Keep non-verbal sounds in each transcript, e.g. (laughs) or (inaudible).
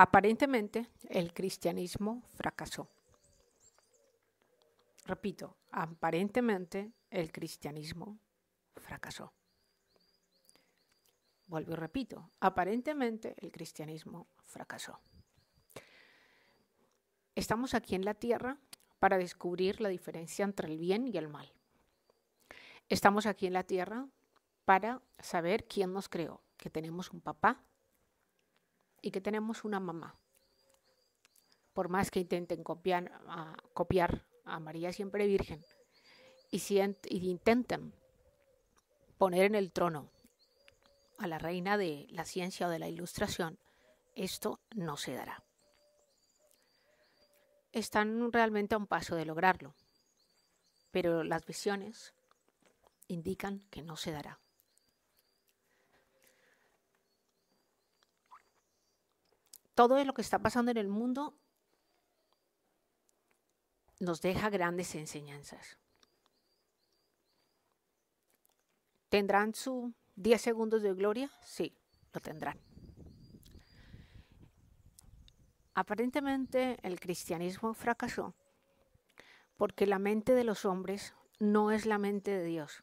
Aparentemente, el cristianismo fracasó. Repito, aparentemente el cristianismo fracasó. Vuelvo y repito, aparentemente el cristianismo fracasó. Estamos aquí en la tierra para descubrir la diferencia entre el bien y el mal. Estamos aquí en la tierra para saber quién nos creó, que tenemos un papá y que tenemos una mamá. Por más que intenten copiar a, María siempre Virgen y, y intenten poner en el trono a la reina de la ciencia o de la ilustración, esto no se dará. Están realmente a un paso de lograrlo, pero las visiones indican que no se dará. todo lo que está pasando en el mundo nos deja grandes enseñanzas. ¿Tendrán su 10 segundos de gloria? Sí, lo tendrán. Aparentemente el cristianismo fracasó porque la mente de los hombres no es la mente de Dios.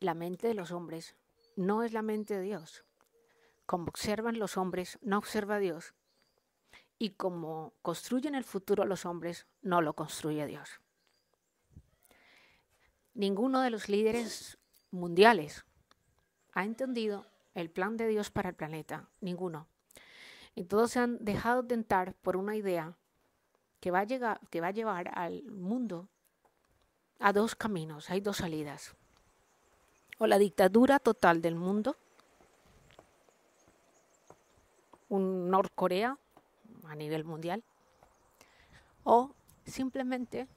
La mente de los hombres no es la mente de Dios como observan los hombres, no observa Dios. Y como construyen el futuro los hombres, no lo construye Dios. Ninguno de los líderes mundiales ha entendido el plan de Dios para el planeta. Ninguno. Y todos se han dejado tentar por una idea que va a llevar al mundo a dos caminos. Hay dos salidas. O la dictadura total del mundo un Norcorea a nivel mundial, o simplemente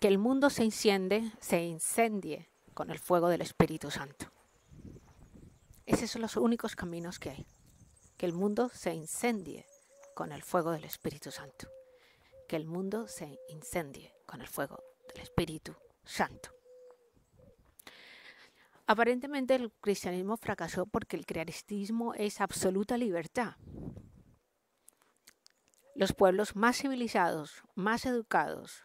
que el mundo se enciende, se incendie con el fuego del Espíritu Santo. Esos son los únicos caminos que hay. Que el mundo se incendie con el fuego del Espíritu Santo. Que el mundo se incendie con el fuego del Espíritu Santo. Aparentemente el cristianismo fracasó porque el cristianismo es absoluta libertad. Los pueblos más civilizados, más educados,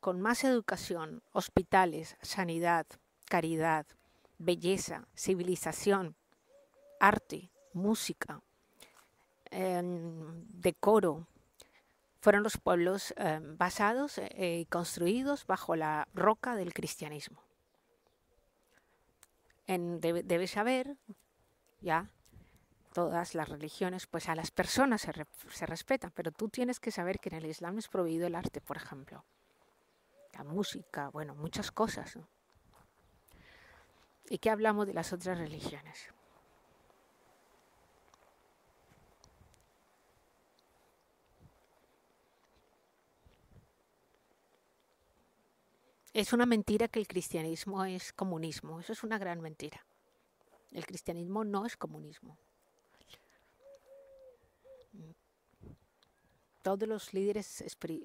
con más educación, hospitales, sanidad, caridad, belleza, civilización, arte, música, em, decoro, fueron los pueblos em, basados eh, y construidos bajo la roca del cristianismo en, debe, saber, ya, todas las religiones, pues a las personas se, respetan, pero tú tienes que saber que en el Islam es prohibido el arte, por ejemplo, la música, bueno, muchas cosas. ¿Y qué hablamos de las otras religiones? Es una mentira que el cristianismo es comunismo. Eso es una gran mentira. El cristianismo no es comunismo. Todos los, líderes,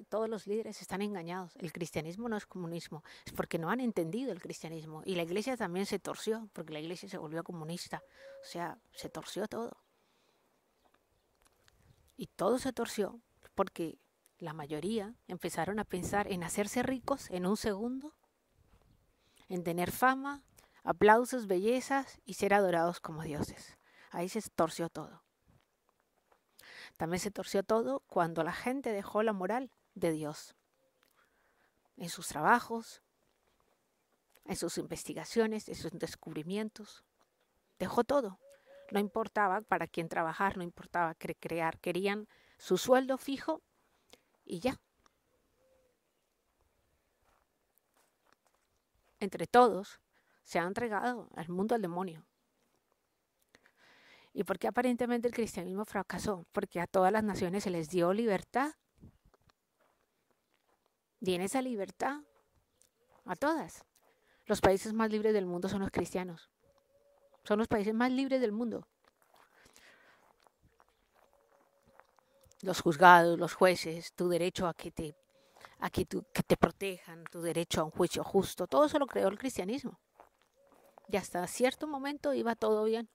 todos los líderes están engañados. El cristianismo no es comunismo. Es porque no han entendido el cristianismo. Y la iglesia también se torció, porque la iglesia se volvió comunista. O sea, se torció todo. Y todo se torció porque la mayoría, empezaron a pensar en hacerse ricos en un segundo, en tener fama, aplausos, bellezas y ser adorados como dioses. Ahí se torció todo. También se torció todo cuando la gente dejó la moral de Dios en sus trabajos, en sus investigaciones, en sus descubrimientos. Dejó todo. No importaba para quién trabajar, no importaba qué crear. Querían su sueldo fijo y ya. Entre todos se ha entregado al mundo al demonio. ¿Y por qué aparentemente el cristianismo fracasó? Porque a todas las naciones se les dio libertad. Y en esa libertad, a todas. Los países más libres del mundo son los cristianos. Son los países más libres del mundo. los juzgados, los jueces, tu derecho a que te, a que, te protejan, tu derecho a un juicio justo, todo eso lo creó el cristianismo. Y hasta cierto momento iba todo bien,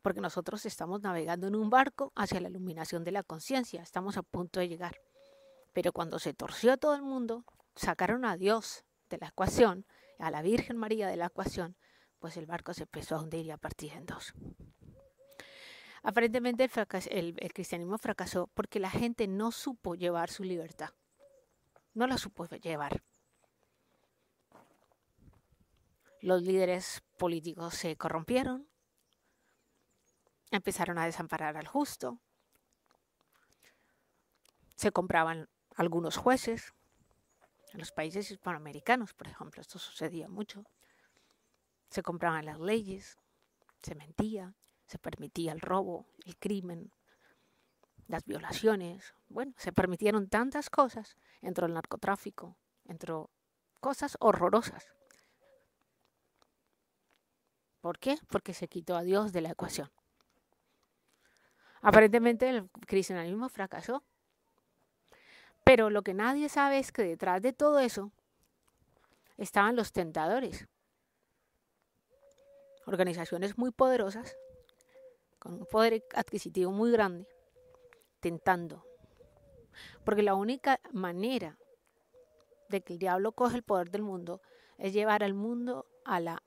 porque nosotros estamos navegando en un barco hacia la iluminación de la conciencia, estamos a punto de llegar. Pero cuando se torció todo el mundo, sacaron a Dios de la ecuación, a la Virgen María de la ecuación, pues el barco se empezó a hundir y a partir en dos. Aparentemente el, cristianismo fracasó porque la gente no supo llevar su libertad. No la supo llevar. Los líderes políticos se corrompieron, empezaron a desamparar al justo, se compraban algunos jueces, en los países hispanoamericanos, por ejemplo, esto sucedía mucho, se compraban las leyes, se mentía, se permitía el robo, el crimen, las violaciones, bueno, se permitieron tantas cosas, entró el narcotráfico, entró cosas horrorosas. ¿Por qué? Porque se quitó a Dios de la ecuación. Aparentemente el cristianismo fracasó. Pero lo que nadie sabe es que detrás de todo eso estaban los tentadores. Organizaciones muy poderosas con un poder adquisitivo muy grande, tentando. Porque la única manera de que el diablo coge el poder del mundo es llevar al mundo a la,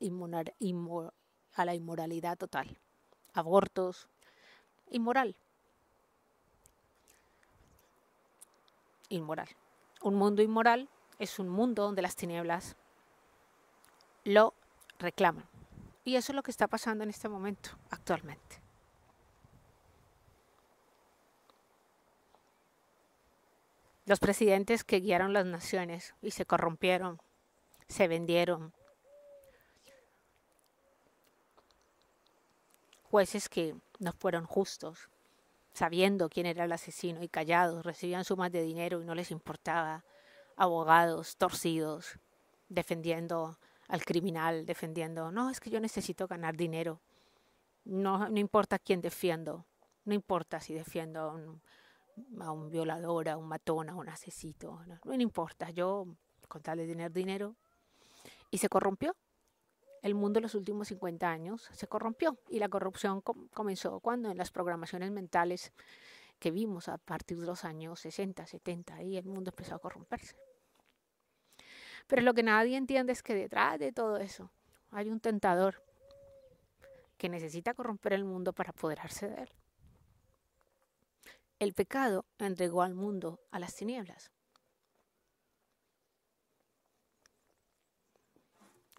a la inmoralidad total. Abortos, inmoral. Inmoral. Un mundo inmoral es un mundo donde las tinieblas lo reclaman. Y eso es lo que está pasando en este momento, actualmente. Los presidentes que guiaron las naciones y se corrompieron, se vendieron. Jueces que no fueron justos, sabiendo quién era el asesino y callados, recibían sumas de dinero y no les importaba. Abogados torcidos, defendiendo al criminal, defendiendo, no, es que yo necesito ganar dinero. No, no importa quién defiendo, no importa si defiendo a un a un violador, a un matón, a un asesino. No, no importa, yo con tal de tener dinero. Y se corrompió. El mundo en los últimos 50 años se corrompió y la corrupción comenzó cuando en las programaciones mentales que vimos a partir de los años 60, 70, ahí el mundo empezó a corromperse. Pero lo que nadie entiende es que detrás de todo eso hay un tentador que necesita corromper el mundo para apoderarse de él el pecado entregó al mundo a las tinieblas.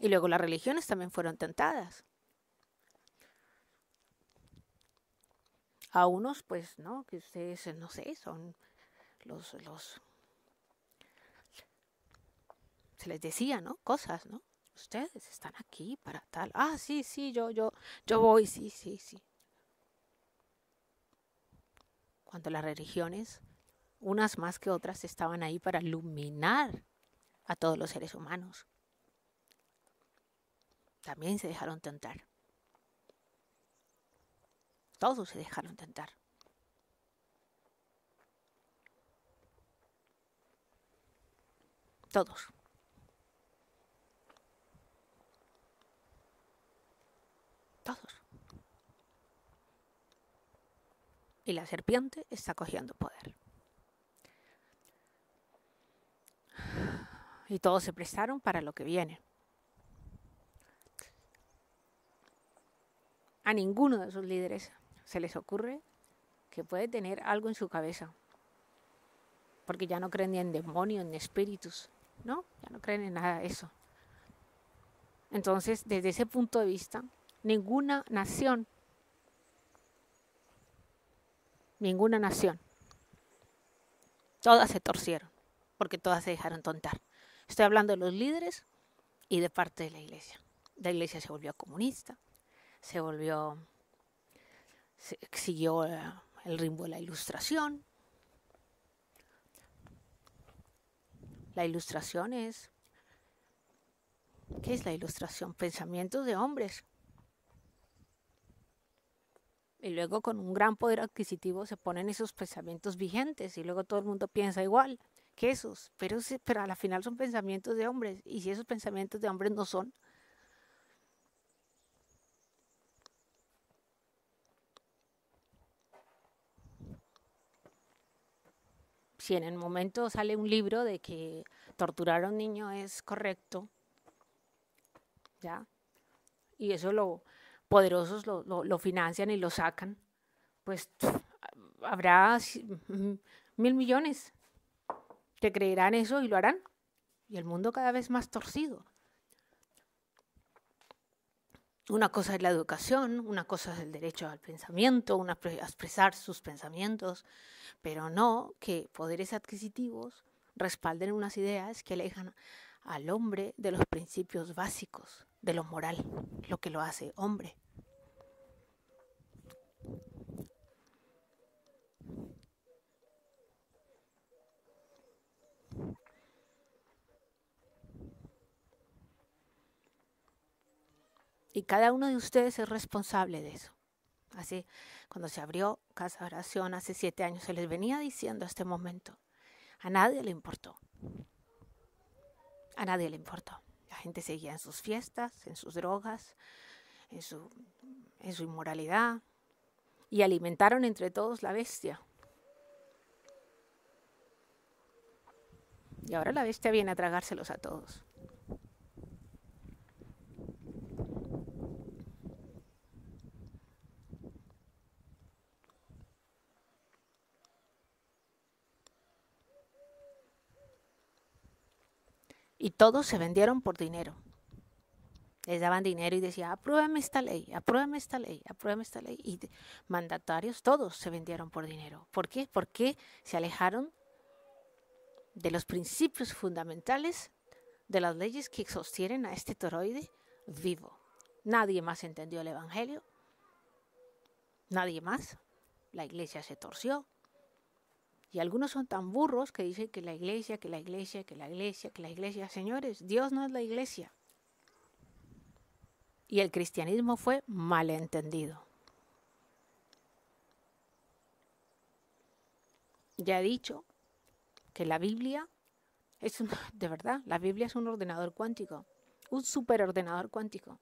Y luego las religiones también fueron tentadas. A unos, pues, ¿no? Que ustedes, no sé, son los, los... Se les decía, ¿no? Cosas, ¿no? Ustedes están aquí para tal. Ah, sí, sí, yo, yo, yo voy, sí, sí, sí cuanto a las religiones, unas más que otras estaban ahí para iluminar a todos los seres humanos. También se dejaron tentar. Todos se dejaron tentar. Todos. Todos. y la serpiente está cogiendo poder. (sighs) Y todos se prestaron para lo que viene. A ninguno de sus líderes se les ocurre que puede tener algo en su cabeza. Porque ya no creen ni en demonios, ni en espíritus. No, ya no creen en nada de eso. Entonces, desde ese punto de vista, ninguna nación ninguna nación. Todas se torcieron, porque todas se dejaron tontar. Estoy hablando de los líderes y de parte de la iglesia. La iglesia se volvió comunista, se volvió, se siguió eh, el ritmo de la ilustración. La ilustración es, ¿qué es la ilustración? Pensamientos de hombres y luego con un gran poder adquisitivo se ponen esos pensamientos vigentes y luego todo el mundo piensa igual que esos, pero, pero a la final son pensamientos de hombres y si esos pensamientos de hombres no son, si en el momento sale un libro de que torturar a un niño es correcto, ¿ya? Y eso lo, poderosos lo, financian y lo sacan, pues (sniffs) habrá mm, mil millones que creerán eso y lo harán. Y el mundo cada vez más torcido. Una cosa es la educación, una cosa es el derecho al pensamiento, a expresar sus pensamientos, pero no que poderes adquisitivos respalden unas ideas que alejan al hombre de los principios básicos de lo moral, lo que lo hace hombre. Y cada uno de ustedes es responsable de eso. Así, cuando se abrió Casa Oración hace siete años, se les venía diciendo a este momento. A nadie le importó. A nadie le importó. La gente seguía en sus fiestas, en sus drogas, en su, inmoralidad, y alimentaron entre todos la bestia. Y ahora la bestia viene a tragárselos a todos. Y todos se vendieron por dinero. Les daban dinero y decía, apruébame esta ley, apruébame esta ley, apruébame esta ley. Y mandatarios todos se vendieron por dinero. ¿Por qué? Porque se alejaron de los principios fundamentales de las leyes que sostienen a este toroide vivo. Nadie más entendió el Evangelio. Nadie más. La iglesia se torció. Y algunos son tan burros que dicen que la iglesia, que la iglesia, que la iglesia, que la iglesia. Señores, Dios no es la iglesia. Y el cristianismo fue malentendido. Ya he dicho que la Biblia es (laughs) de verdad, la Biblia es un ordenador cuántico, un superordenador cuántico.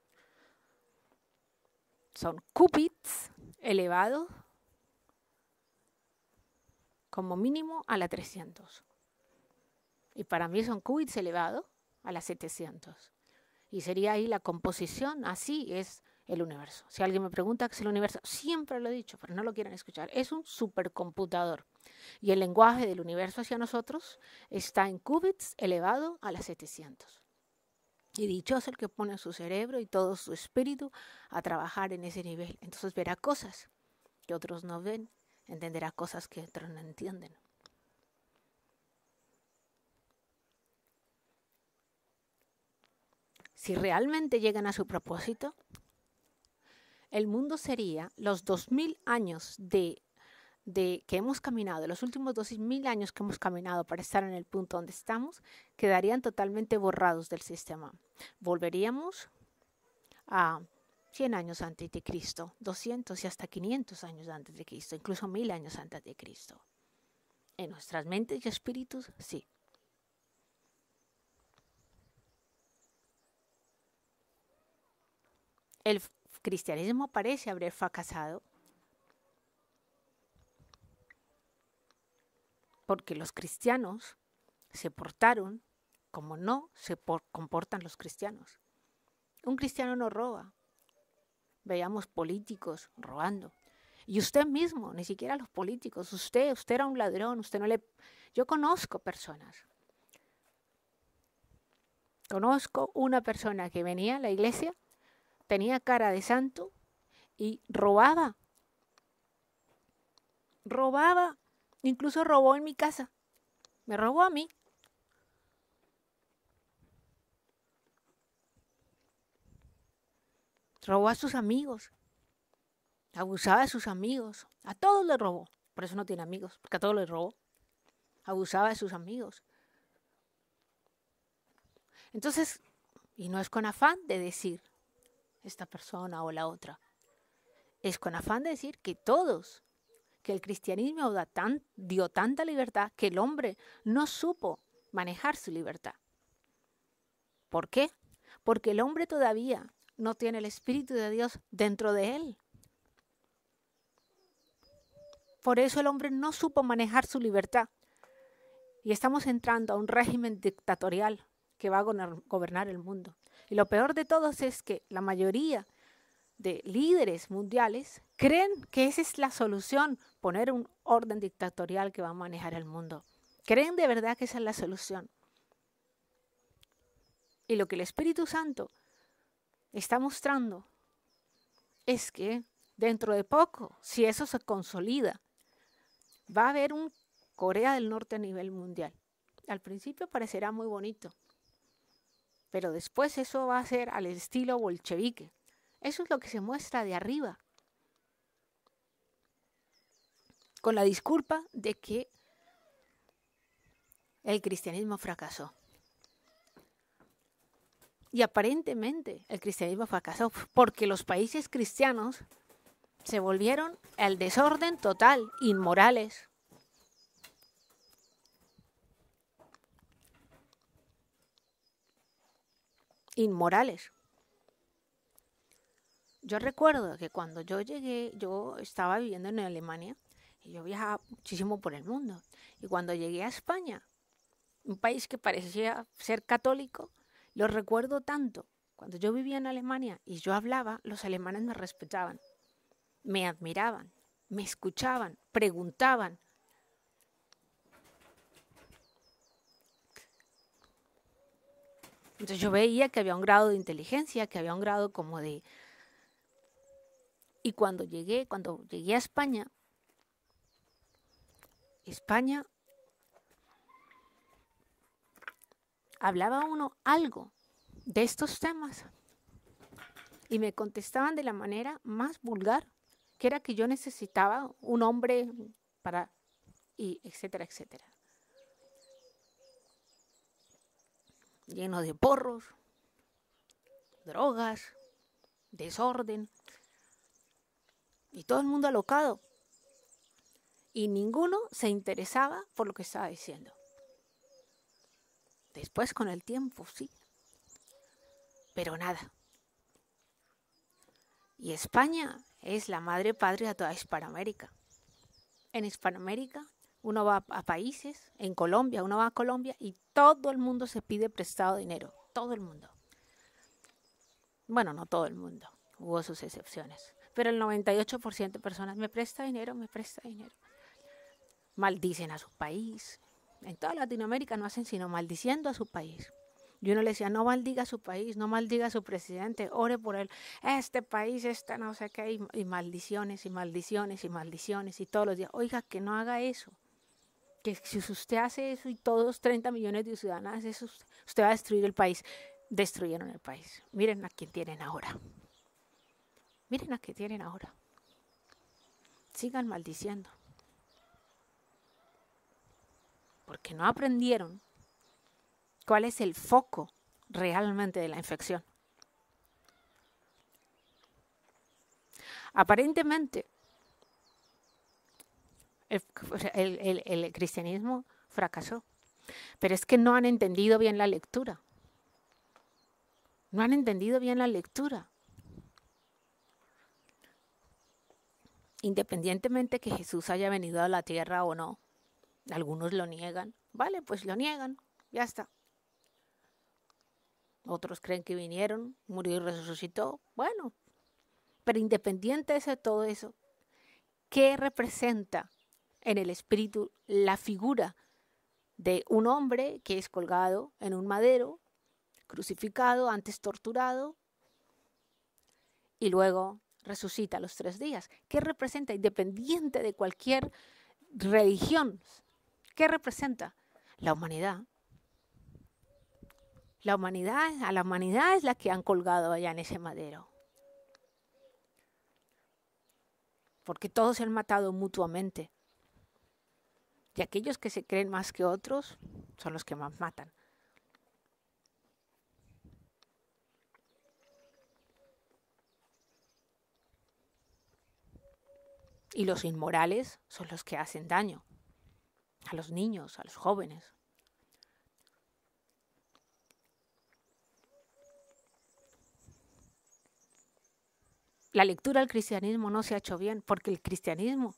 Son qubits elevados como mínimo a la 300. Y para mí son qubits elevado a la 700. Y sería ahí la composición, así es el universo. Si alguien me pregunta qué es el universo, siempre lo he dicho, pero no lo quieren escuchar, es un supercomputador. Y el lenguaje del universo hacia nosotros está en qubits elevado a la 700. Y dichoso el que pone su cerebro y todo su espíritu a trabajar en ese nivel. Entonces verá cosas que otros no ven entenderá cosas que otros no entienden. Si realmente llegan a su propósito, el mundo sería los 2.000 años de, de, que hemos caminado, los últimos 2.000 años que hemos caminado para estar en el punto donde estamos, quedarían totalmente borrados del sistema. Volveríamos a 100 años antes de Cristo, 200 y hasta 500 años antes de Cristo, incluso 1000 años antes de Cristo. En nuestras mentes y espíritus, sí. El cristianismo parece haber fracasado porque los cristianos se portaron como no se comportan los cristianos. Un cristiano no roba, veíamos políticos robando. Y usted mismo, ni siquiera los políticos, usted, usted era un ladrón, usted no le... Yo conozco personas. Conozco una persona que venía a la iglesia, tenía cara de santo y robaba. Robaba, incluso robó en mi casa. Me robó a mí, robó a sus amigos, abusaba de sus amigos, a todos le robó, por eso no tiene amigos, porque a todos le robó, abusaba de sus amigos. Entonces, y no es con afán de decir esta persona o la otra, es con afán de decir que todos, que el cristianismo dio tanta libertad que el hombre no supo manejar su libertad. ¿Por qué? Porque el hombre todavía no tiene el Espíritu de Dios dentro de él. Por eso el hombre no supo manejar su libertad. Y estamos entrando a un régimen dictatorial que va a gobernar el mundo. Y lo peor de todos es que la mayoría de líderes mundiales creen que esa es la solución, poner un orden dictatorial que va a manejar el mundo. Creen de verdad que esa es la solución. Y lo que el Espíritu Santo está mostrando es que dentro de poco, si eso se consolida, va a haber un Corea del Norte a nivel mundial. Al principio parecerá muy bonito, pero después eso va a ser al estilo bolchevique. Eso es lo que se muestra de arriba, con la disculpa de que el cristianismo fracasó. Y aparentemente el cristianismo fracasó porque los países cristianos se volvieron al desorden total, inmorales. Inmorales. Yo recuerdo que cuando yo llegué, yo estaba viviendo en Alemania y yo viajaba muchísimo por el mundo. Y cuando llegué a España, un país que parecía ser católico, lo recuerdo tanto. Cuando yo vivía en Alemania y yo hablaba, los alemanes me respetaban, me admiraban, me escuchaban, preguntaban. Entonces yo veía que había un grado de inteligencia, que había un grado como de... Y cuando llegué, cuando llegué a España, España hablaba uno algo de estos temas y me contestaban de la manera más vulgar, que era que yo necesitaba un hombre para, y etcétera, etcétera. Lleno de porros, drogas, desorden, y todo el mundo alocado. Y ninguno se interesaba por lo que estaba diciendo. Después con el tiempo, sí. Pero nada. Y España es la madre patria de toda Hispanoamérica. En Hispanoamérica uno va a países, en Colombia uno va a Colombia y todo el mundo se pide prestado dinero, todo el mundo. Bueno, no todo el mundo, hubo sus excepciones, pero el 98% de personas me presta dinero, me presta dinero. Maldicen a su país, en toda Latinoamérica no hacen sino maldiciendo a su país. Yo no le decía, no maldiga a su país, no maldiga a su presidente, ore por él, este país, está, no sé qué, y, maldiciones y maldiciones y maldiciones y todos los días, oiga, que no haga eso, que si usted hace eso y todos 30 millones de ciudadanos eso, usted va a destruir el país. Destruyeron el país. Miren a quién tienen ahora. Miren a quién tienen ahora. Sigan maldiciendo porque no aprendieron cuál es el foco realmente de la infección. Aparentemente, el, cristianismo fracasó, pero es que no han entendido bien la lectura. No han entendido bien la lectura. Independientemente que Jesús haya venido a la tierra o no, algunos lo niegan. Vale, pues lo niegan. Ya está. Otros creen que vinieron, murió y resucitó. Bueno, pero independiente de todo eso, ¿qué representa en el espíritu la figura de un hombre que es colgado en un madero, crucificado, antes torturado, y luego resucita a los tres días? ¿Qué representa independiente de cualquier religión? ¿Qué representa? La humanidad. La humanidad, a la humanidad es la que han colgado allá en ese madero. Porque todos se han matado mutuamente. Y aquellos que se creen más que otros son los que más matan. Y los inmorales son los que hacen daño a los niños, a los jóvenes. La lectura del cristianismo no se ha hecho bien, porque el cristianismo,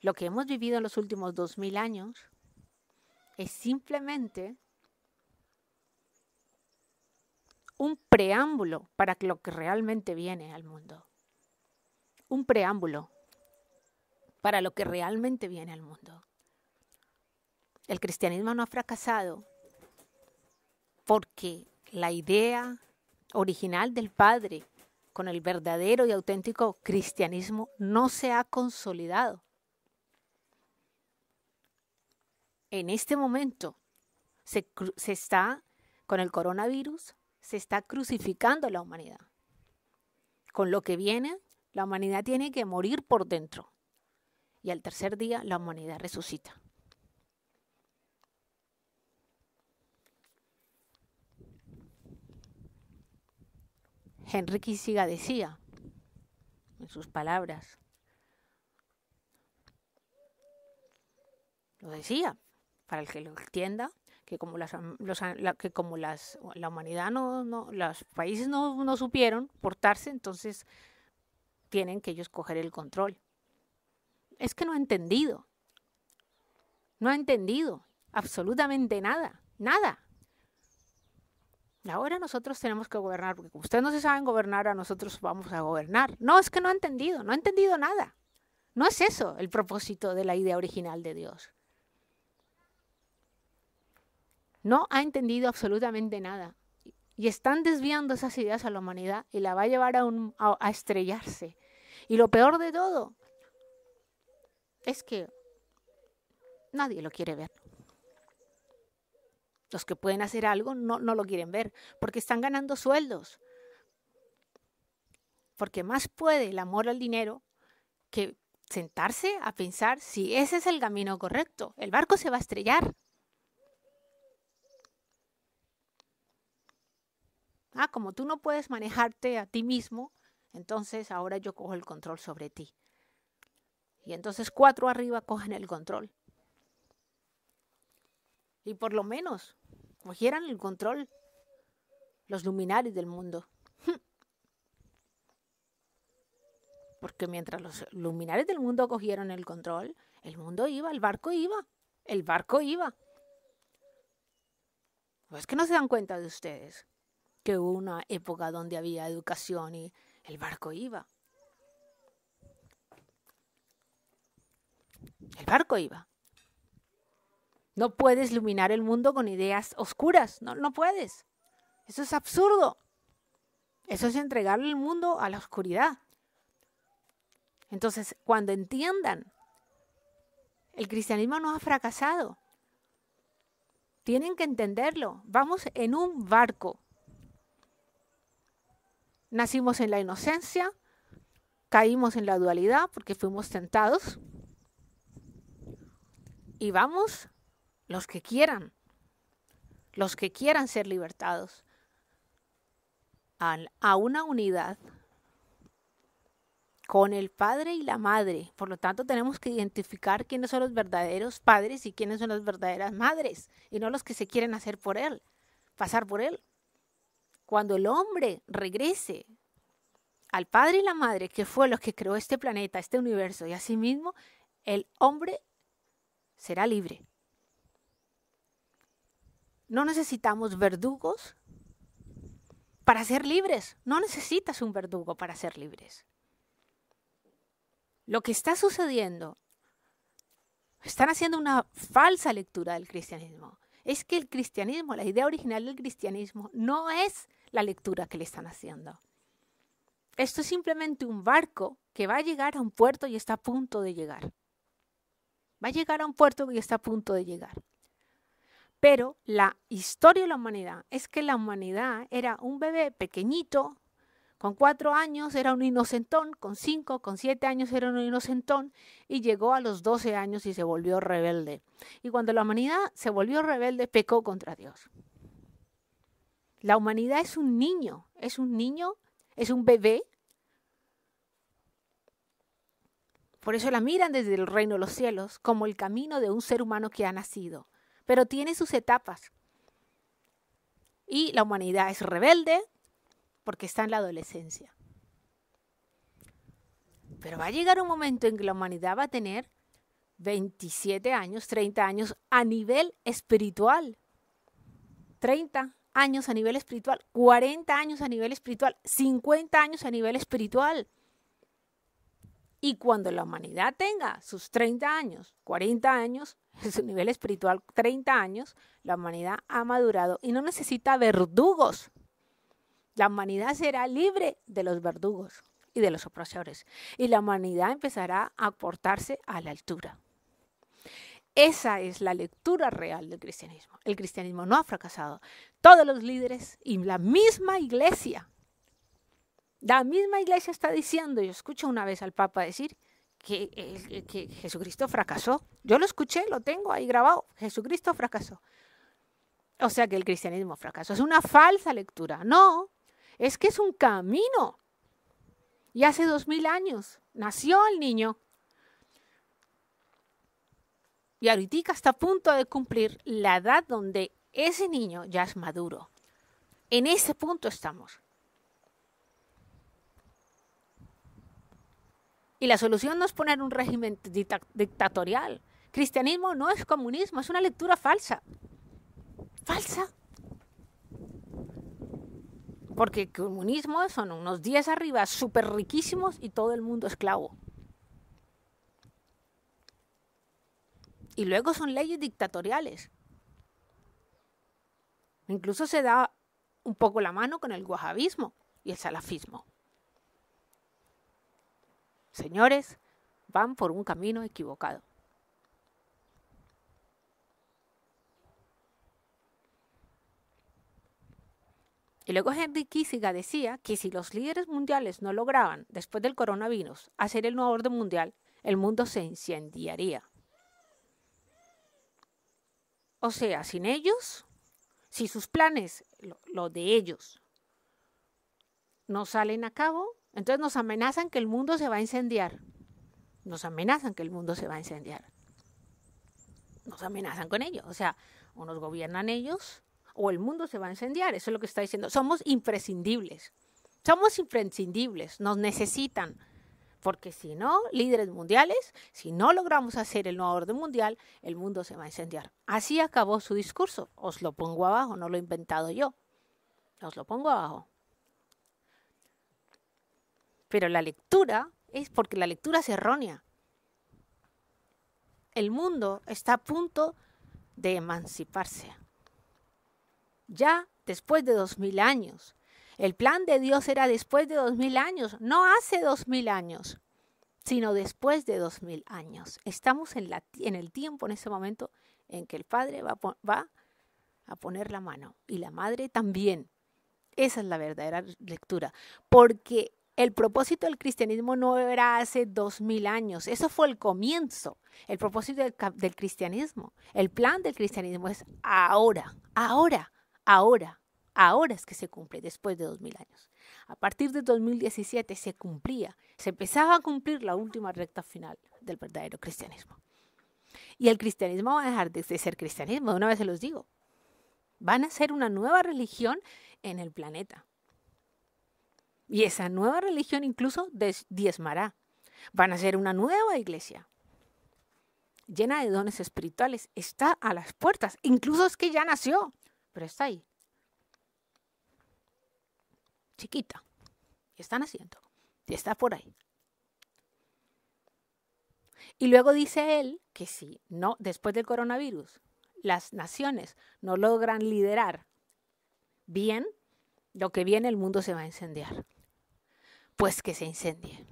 lo que hemos vivido en los últimos dos mil años, es simplemente un preámbulo para lo que realmente viene al mundo. Un preámbulo para lo que realmente viene al mundo. El cristianismo no ha fracasado porque la idea original del Padre con el verdadero y auténtico cristianismo no se ha consolidado. En este momento se, está, con el coronavirus, se está crucificando la humanidad. Con lo que viene, la humanidad tiene que morir por dentro. Y al tercer día, la humanidad resucita. Henry Kissinger decía en sus palabras. Lo decía, para el que lo entienda, que como las, la, que como la humanidad no, no los países no, no supieron portarse, entonces tienen que ellos coger el control. Es que no ha entendido. No ha entendido absolutamente nada, nada. Ahora nosotros tenemos que gobernar, porque como ustedes no se saben gobernar, a nosotros vamos a gobernar. No, es que no ha entendido, no ha entendido nada. No es eso el propósito de la idea original de Dios. No ha entendido absolutamente nada. Y están desviando esas ideas a la humanidad y la va a llevar a estrellarse. Y lo peor de todo es que nadie lo quiere ver. Los que pueden hacer algo no, lo quieren ver porque están ganando sueldos. Porque más puede el amor al dinero que sentarse a pensar si ese es el camino correcto. El barco se va a estrellar. Ah, como tú no puedes manejarte a ti mismo, entonces ahora yo cojo el control sobre ti. Y entonces cuatro arriba cogen el control y por lo menos cogieran el control los luminares del mundo. (laughs) Porque mientras los luminares del mundo cogieron el control, el mundo iba, el barco iba, el barco iba. Pues es que no se dan cuenta de ustedes que hubo una época donde había educación y el barco iba. El barco iba. No puedes iluminar el mundo con ideas oscuras, no, puedes. Eso es absurdo. Eso es entregarle el mundo a la oscuridad. Entonces, cuando entiendan, el cristianismo no ha fracasado. Tienen que entenderlo. Vamos en un barco. Nacimos en la inocencia, caímos en la dualidad porque fuimos tentados y vamos los que quieran, los que quieran ser libertados, a, una unidad con el padre y la madre. Por lo tanto, tenemos que identificar quiénes son los verdaderos padres y quiénes son las verdaderas madres, y no los que se quieren hacer por él, pasar por él. Cuando el hombre regrese al padre y la madre, que fue los que creó este planeta, este universo, y a sí mismo, el hombre será libre. No necesitamos verdugos para ser libres. No necesitas un verdugo para ser libres. Lo que está sucediendo, están haciendo una falsa lectura del cristianismo. Es que el cristianismo, la idea original del cristianismo, no es la lectura que le están haciendo. Esto es simplemente un barco que va a llegar a un puerto y está a punto de llegar. Va a llegar a un puerto y está a punto de llegar. Pero la historia de la humanidad es que la humanidad era un bebé pequeñito, con cuatro años era un inocentón, con cinco, con siete años era un inocentón y llegó a los doce años y se volvió rebelde. Y cuando la humanidad se volvió rebelde, pecó contra Dios. La humanidad es un niño, es un niño, es un bebé. Por eso la miran desde el reino de los cielos como el camino de un ser humano que ha nacido pero tiene sus etapas. Y la humanidad es rebelde porque está en la adolescencia. Pero va a llegar un momento en que la humanidad va a tener 27 años, 30 años a nivel espiritual. 30 años a nivel espiritual, 40 años a nivel espiritual, 50 años a nivel espiritual. Y cuando la humanidad tenga sus 30 años, 40 años, en (laughs) su nivel espiritual 30 años, la humanidad ha madurado y no necesita verdugos. La humanidad será libre de los verdugos y de los opresores y la humanidad empezará a portarse a la altura. Esa es la lectura real del cristianismo. El cristianismo no ha fracasado. Todos los líderes y la misma iglesia, la misma iglesia está diciendo, yo escucho una vez al Papa decir, que, Jesucristo fracasó. Yo lo escuché, lo tengo ahí grabado. Jesucristo fracasó. O sea que el cristianismo fracasó. Es una falsa lectura. No, es que es un camino. Y hace dos mil años nació el niño. Y ahorita está a punto de cumplir la edad donde ese niño ya es maduro. En ese punto estamos. Y la solución no es poner un régimen dictatorial. Cristianismo no es comunismo, es una lectura falsa. Falsa. Porque comunismo son unos días arriba, súper riquísimos y todo el mundo esclavo. Y luego son leyes dictatoriales. Incluso se da un poco la mano con el wahabismo y el salafismo. Señores, van por un camino equivocado. Y luego Henry Kissinger decía que si los líderes mundiales no lograban, después del coronavirus, hacer el nuevo orden mundial, el mundo se incendiaría. O sea, sin ellos, si sus planes, los de ellos, no salen a cabo, entonces nos amenazan que el mundo se va a incendiar. Nos amenazan que el mundo se va a incendiar. Nos amenazan con ello. O sea, o nos gobiernan ellos o el mundo se va a incendiar. Eso es lo que está diciendo. Somos imprescindibles. Somos imprescindibles. Nos necesitan. Porque si no, líderes mundiales, si no logramos hacer el nuevo orden mundial, el mundo se va a incendiar. Así acabó su discurso. Os lo pongo abajo, no lo he inventado yo. Os lo pongo abajo. Pero la lectura es porque la lectura es errónea. El mundo está a punto de emanciparse. Ya después de dos mil años. El plan de Dios era después de dos mil años, no hace dos mil años, sino después de dos mil años. Estamos en, en el tiempo, en ese momento, en que el Padre va, va a poner la mano y la Madre también. Esa es la verdadera lectura, porque el propósito del cristianismo no era hace dos mil años, eso fue el comienzo, el propósito del, cristianismo, el plan del cristianismo es ahora, ahora, ahora, ahora es que se cumple después de dos mil años. A partir de 2017 se cumplía, se empezaba a cumplir la última recta final del verdadero cristianismo. Y el cristianismo va a dejar de ser cristianismo, una vez se los digo. Van a ser una nueva religión en el planeta. Y esa nueva religión incluso diezmará. Van a ser una nueva iglesia llena de dones espirituales. Está a las puertas. Incluso es que ya nació, pero está ahí. Chiquita. Está naciendo. Está por ahí. Y luego dice él que si no, después del coronavirus, las naciones no logran liderar bien, lo que viene el mundo se va a incendiar. Pues que se incendie.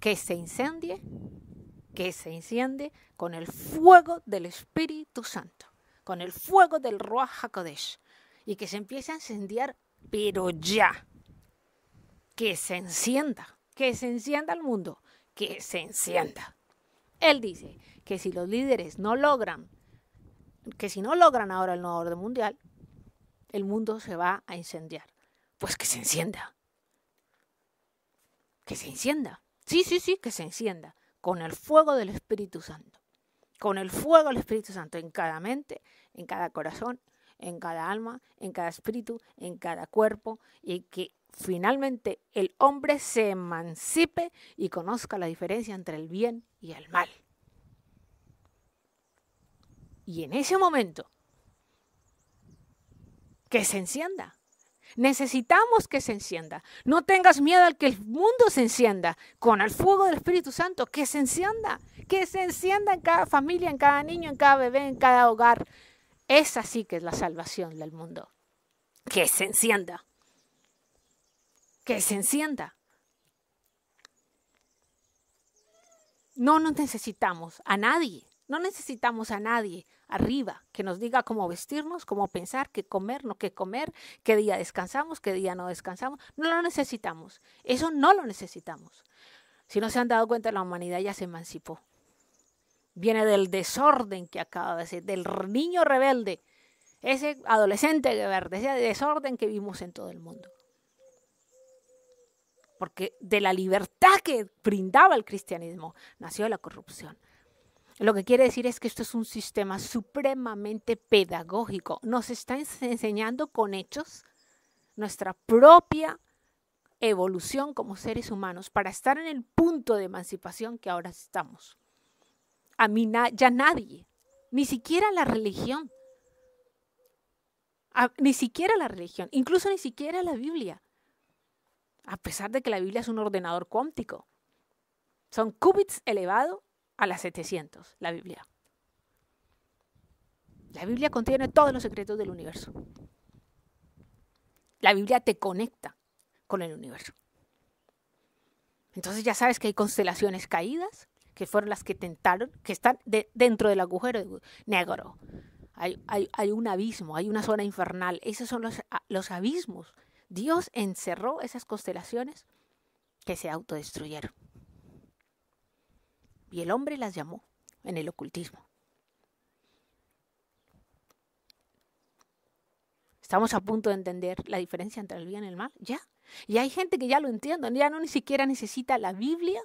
Que se incendie, que se incendie con el fuego del Espíritu Santo, con el fuego del Ruach HaKodesh, y que se empiece a incendiar, pero ya. Que se encienda, que se encienda el mundo, que se encienda. Él dice que si los líderes no logran, que si no logran ahora el nuevo orden mundial, el mundo se va a incendiar pues que se encienda. Que se encienda. Sí, sí, sí, que se encienda. Con el fuego del Espíritu Santo. Con el fuego del Espíritu Santo en cada mente, en cada corazón, en cada alma, en cada espíritu, en cada cuerpo. Y que finalmente el hombre se emancipe y conozca la diferencia entre el bien y el mal. Y en ese momento, que se encienda, Necesitamos que se encienda. No tengas miedo al que el mundo se encienda. Con el fuego del Espíritu Santo, que se encienda. Que se encienda en cada familia, en cada niño, en cada bebé, en cada hogar. Esa sí que es la salvación del mundo. Que se encienda. Que se encienda. No nos necesitamos a nadie. No necesitamos a nadie arriba, que nos diga cómo vestirnos, cómo pensar, qué comer, no qué comer, qué día descansamos, qué día no descansamos. No lo necesitamos. Eso no lo necesitamos. Si no se han dado cuenta, la humanidad ya se emancipó. Viene del desorden que acaba de ser del niño rebelde, ese adolescente verde, ese desorden que vimos en todo el mundo. Porque de la libertad que brindaba el cristianismo nació la corrupción. Lo que quiere decir es que esto es un sistema supremamente pedagógico. Nos está enseñando con hechos nuestra propia evolución como seres humanos para estar en el punto de emancipación que ahora estamos. A mí ya nadie, ni siquiera la religión, ni siquiera la religión, incluso ni siquiera la Biblia, a pesar de que la Biblia es un ordenador cuántico. Son qubits elevado a las 700, la Biblia. La Biblia contiene todos los secretos del universo. La Biblia te conecta con el universo. Entonces ya sabes que hay constelaciones caídas, que fueron las que tentaron, que están dentro del agujero negro. Hay, hay, un abismo, hay una zona infernal. Esos son los, los abismos. Dios encerró esas constelaciones que se autodestruyeron y el hombre las llamó en el ocultismo. Estamos a punto de entender la diferencia entre el bien y el mal, ya. Y hay gente que ya lo entiende, ya no ni siquiera necesita la Biblia.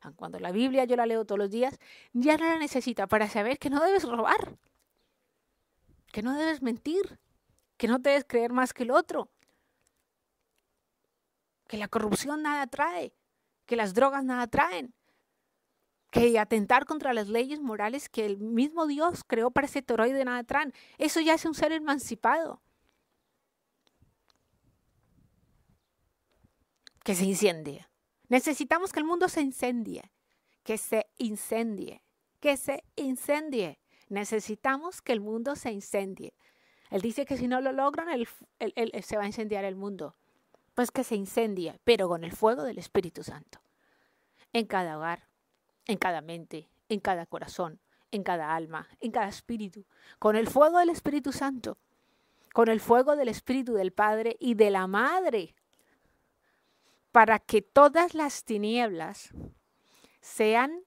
Ah, cuando la Biblia yo la leo todos los días, ya no la necesita para saber que no debes robar, que no debes mentir, que no debes creer más que el otro, que la corrupción nada trae, que las drogas nada traen, que atentar contra las leyes morales que el mismo Dios creó para ese toroide Natrán. Eso ya es un ser emancipado. Que se incendie. Necesitamos que el mundo se incendie. Que se incendie. Que se incendie. Necesitamos que el mundo se incendie. Él dice que si no lo logran, se va a incendiar el mundo. Pues que se incendie, pero con el fuego del Espíritu Santo. En cada hogar, en cada mente, en cada corazón, en cada alma, en cada espíritu, con el fuego del Espíritu Santo, con el fuego del Espíritu del Padre y de la Madre, para que todas las tinieblas sean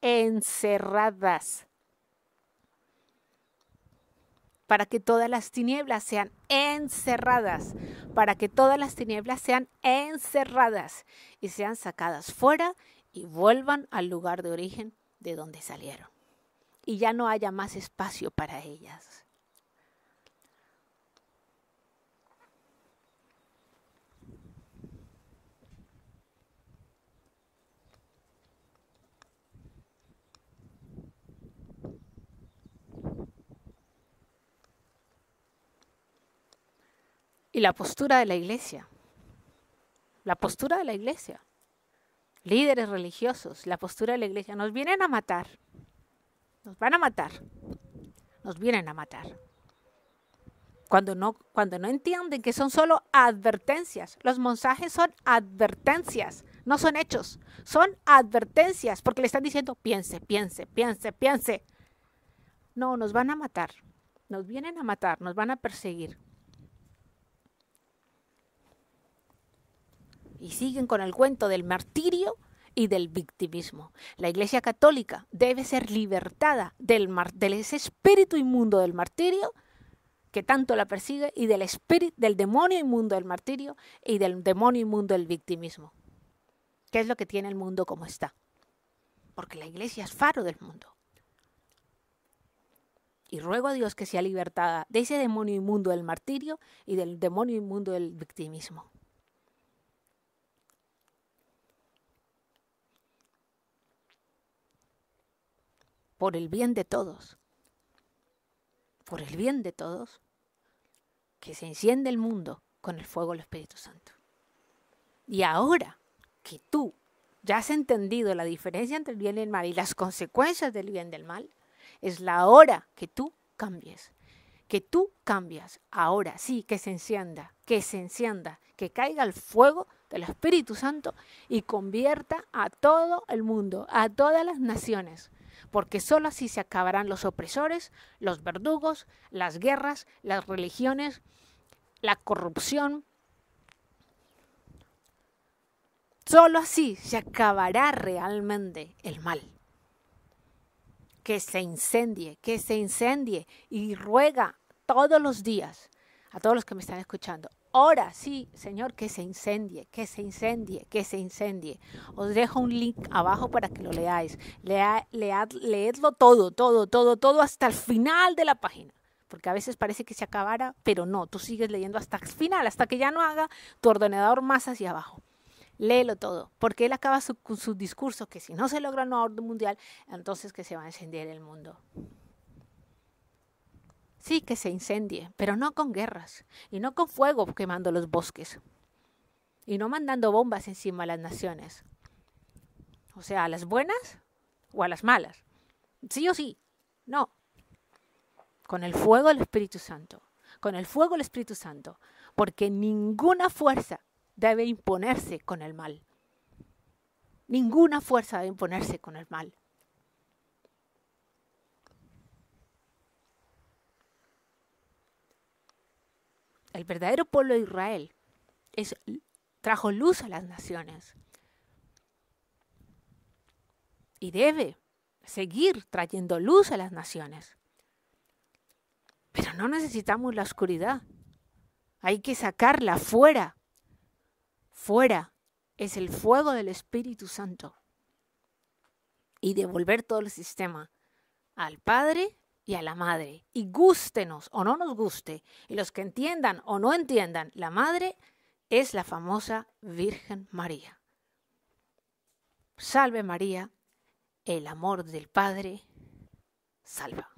encerradas, para que todas las tinieblas sean encerradas, para que todas las tinieblas sean encerradas y sean sacadas fuera y vuelvan al lugar de origen de donde salieron. Y ya no haya más espacio para ellas. Y la postura de la iglesia. La postura de la iglesia líderes religiosos, la postura de la iglesia, nos vienen a matar, nos van a matar, nos vienen a matar. Cuando no, cuando no entienden que son solo advertencias, los mensajes son advertencias, no son hechos, son advertencias, porque le están diciendo, piense, piense, piense, piense. No, nos van a matar, nos vienen a matar, nos van a perseguir. y siguen con el cuento del martirio y del victimismo. La Iglesia Católica debe ser libertada del, ese espíritu inmundo del martirio que tanto la persigue y del espíritu del demonio inmundo del martirio y del demonio inmundo del victimismo. ¿Qué es lo que tiene el mundo como está? Porque la Iglesia es faro del mundo. Y ruego a Dios que sea libertada de ese demonio inmundo del martirio y del demonio inmundo del victimismo. por el bien de todos, por el bien de todos, que se enciende el mundo con el fuego del Espíritu Santo. Y ahora que tú ya has entendido la diferencia entre el bien y el mal y las consecuencias del bien y del mal, es la hora que tú cambies, que tú cambias ahora, sí, que se encienda, que se encienda, que caiga el fuego del Espíritu Santo y convierta a todo el mundo, a todas las naciones, porque sólo así se acabarán los opresores, los verdugos, las guerras, las religiones, la corrupción. Sólo así se acabará realmente el mal. Que se incendie, que se incendie y ruega todos los días a todos los que me están escuchando, Ahora sí, Señor, que se incendie, que se incendie, que se incendie. Os dejo un link abajo para que lo leáis. lead, leedlo todo, todo, todo, todo hasta el final de la página. Porque a veces parece que se acabara, pero no, tú sigues leyendo hasta el final, hasta que ya no haga tu ordenador más hacia abajo. Léelo todo, porque él acaba con su discurso que si no se logra un orden mundial, entonces que se va a encender el mundo. Sí, que se incendie, pero no con guerras y no con fuego quemando los bosques y no mandando bombas encima a las naciones. O sea, a las buenas o a las malas. Sí o sí. No. Con el fuego del Espíritu Santo. Con el fuego del Espíritu Santo. Porque ninguna fuerza debe imponerse con el mal. Ninguna fuerza debe imponerse con el mal. el verdadero pueblo de Israel, trajo luz a las naciones. Y debe seguir trayendo luz a las naciones. Pero no necesitamos la oscuridad. Hay que sacarla fuera. Fuera es el fuego del Espíritu Santo. Y devolver todo el sistema al Padre y a la madre. Y gústenos o no nos guste, y los que entiendan o no entiendan, la madre es la famosa Virgen María. Salve María, el amor del Padre salva.